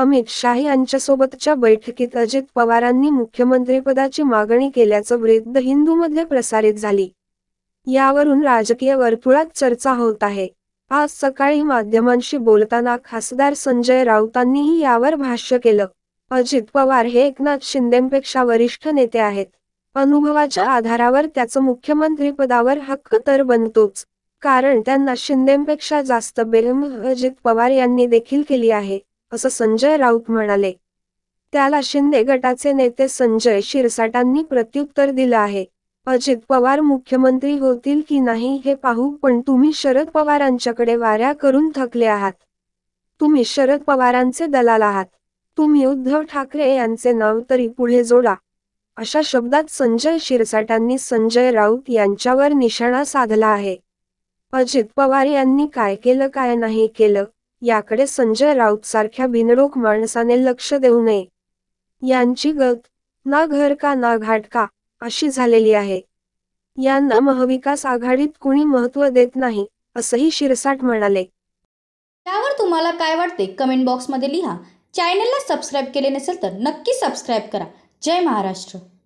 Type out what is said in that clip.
अमित शाह यांच्यासोबतच्या बैठकीत अजित पवारांनी मुख्यमंत्रीपदाची मागणी केल्याचं वृद्ध हिंदूमध्ये प्रसारित झाली यावरून राजकीय वर्तुळात चर्चा होत आहे आज सकाळी माध्यमांशी बोलताना खासदार संजय राऊतांनीही यावर भाष्य केलं अजित पवार हे एकनाथ शिंदेपेक्षा वरिष्ठ नेते आहेत अनुभवाच्या आधारावर त्याचं मुख्यमंत्री पदावर हक्क तर बनतोच कारण त्यांना शिंदेपेक्षा जास्त बेलम अजित पवार यांनी देखील केली आहे असं संजय राऊत म्हणाले त्याला शिंदे गटाचे नेते संजय शिरसाटांनी प्रत्युत्तर दिलं आहे अजित पवार मुख्यमंत्री होतील की नाही हे पाहू पण तुम्ही शरद पवारांच्याकडे वाऱ्या करून थकले आहात तुम्ही शरद पवारांचे दलाल आहात तुम्ही उद्धव ठाकरे यांचे नाव तरी पुढे जोडा अशा शब्दात संजय शिरसाटांनी संजय राऊत यांच्यावर निशाणा साधला आहे अजित पवार यांनी काय केलं काय नाही केलं याकडे संजय राऊत सारख्या बिनडोक माणसाने लक्ष देऊ नये यांची गत ना घर का ना घाट का अशी झालेली आहे यांना महाविकास आघाडीत कुणी महत्व देत नाही असंही शिरसाट म्हणाले त्यावर तुम्हाला काय वाटते कमेंट बॉक्समध्ये लिहा चॅनलला सबस्क्राईब केले नसेल तर नक्की सबस्क्राईब करा जय महाराष्ट्र